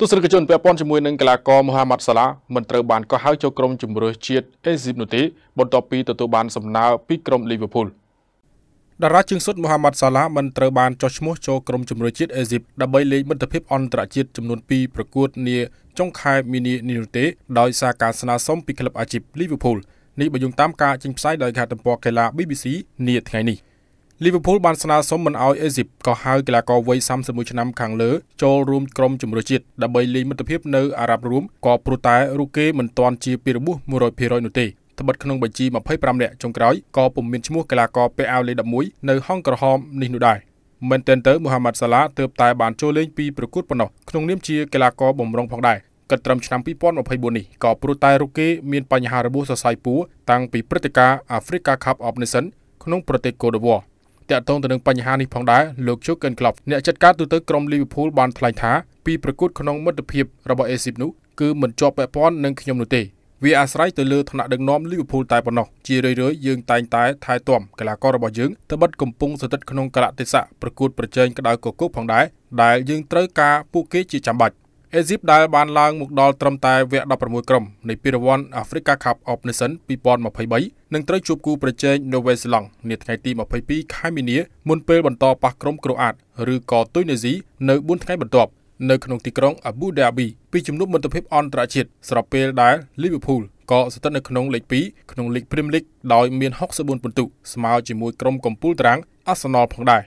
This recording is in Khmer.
ទស្សនិកជនពាក់ព័ន្ធជាមួយនឹងកីឡាករមូហាម៉ាត់សាឡាមិនត្រូវបានកោះហៅចូលក្រុមជម្រើសជាតិអេស៊ីបនោះទេ បន្ទាប់ពីទទួលបានសំណើពីក្រុមលីវើពូលតារាជើងស៊ុតមូហាម៉ាត់សាឡាមិនត្រូវបានចុះឈ្មោះចូលក្រុមជម្រើសជាតិអេស៊ីបដើម្បីលេងមិត្តភាពអន្តរជាតិចំនួន2ប្រកួតនាចុងខែមីនានេះនោះទេដោយសារការស្នើសុំពីក្លឹបអាជីពលីវើពូលនេះបញ្យងតាមការចេញផ្សាយដោយខាងទំព័រកីឡា BBC នាថ្ងៃនេះ។លីវើពូលបានស្នើសុំមិនឲ្យអេស៊ីបកោះហៅកីឡាករវ័យ31ឆ្នាំខាងលើចូលរួមក្រុមជម្រើសជាតិដើម្បីលេងមិត្តភាពនៅអារ៉ាប់រួមក៏ព្រោះតែរូបគេមិនទាន់ជាពីរបួស100%នោះទេត្បិតក្នុងបញ្ជី25នាក់ចុងក្រោយក៏ពុំមានឈ្មោះកីឡាករពាក់អាវលេខ11នៅហុងក្រហមនេះនោះដែរមែនទែនទៅមូហាម៉ាត់សាឡាទើបតែបានចូលលេងពីប្រកួតប៉ុណ្ណោះក្នុងនាមជាកីឡាករបំរុងផងដែរគិតត្រឹមឆ្នាំ2024នេះក៏ព្រោះតែរូបគេមានបញ្ហារបួសសរសៃពួរតាំងពីព្រឹត្តិការណ៍ Africa Cup of Nations ក្នុងប្រទេសកូដវ៉ាតាក់ទងទៅនឹងបញ្ហានេះផងដែរលោក Jurgen Klopp អ្នកចាត់ការទូតក្រុម Liverpool បានថ្លែងថាពីប្រកួតក្នុងមិត្តភាពរបស់ ASIP នោះគឺមិនជាប់ពាក់ព័ន្ធនឹងខ្ញុំនោះទេវាអាស្រ័យទៅលើឋានៈដឹកនាំ Liverpool តែប៉ុណ្ណោះជារឿយៗយើងតែងតែថែទាំកីឡាកររបស់យើងត្បិតកំពុងស្ថិតក្នុងកលៈទេសៈប្រកួតប្រជែងក្តៅគគុកផងដែរដែលយើងត្រូវការពួកគេជាចាំបាច់អេស៊ីបដែលបានឡើងមកដល់ត្រឹមតែវគ្គ16ក្រុមនៃពានរង្វាន់ Africa Cup of Nations 2023នឹងត្រូវជួបគូប្រជែងនូវេសឡង់នាថ្ងៃទី22ខែមីនាមុនពេលបន្តប៉ះក្រុមក្រូអាតឬក៏ទុយនេស៊ីនៅ4ថ្ងៃបន្ទាប់នៅក្នុងទីក្រុង Abu Dhabi ពីជំនួបមិត្តភាពអន្តរជាតិស្របពេលដែល Liverpool ក៏ស្ថិតនៅក្នុងលេខ2ក្នុងលីក Premier League ដោយមាន64ពិន្ទុស្មើជាមួយក្រុមកំពូលត្រាំង Arsenal ផងដែរ